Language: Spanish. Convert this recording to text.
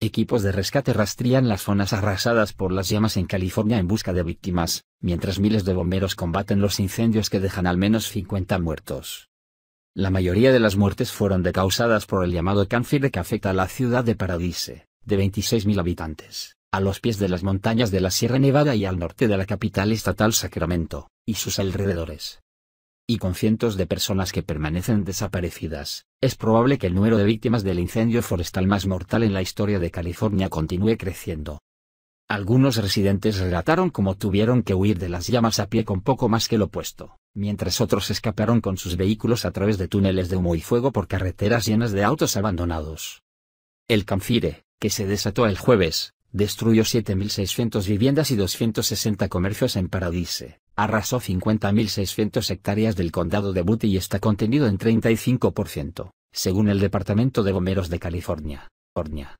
Equipos de rescate rastrean las zonas arrasadas por las llamas en California en busca de víctimas, mientras miles de bomberos combaten los incendios que dejan al menos 50 muertos. La mayoría de las muertes fueron causadas por el llamado cáncer que afecta a la ciudad de Paradise, de 26.000 habitantes, a los pies de las montañas de la Sierra Nevada y al norte de la capital estatal Sacramento, y sus alrededores y con cientos de personas que permanecen desaparecidas, es probable que el número de víctimas del incendio forestal más mortal en la historia de California continúe creciendo. Algunos residentes relataron cómo tuvieron que huir de las llamas a pie con poco más que lo puesto, mientras otros escaparon con sus vehículos a través de túneles de humo y fuego por carreteras llenas de autos abandonados. El Canfire, que se desató el jueves, destruyó 7.600 viviendas y 260 comercios en Paradise, arrasó 50.600 hectáreas del condado de Butte y está contenido en 35%, según el Departamento de Bomberos de California. California.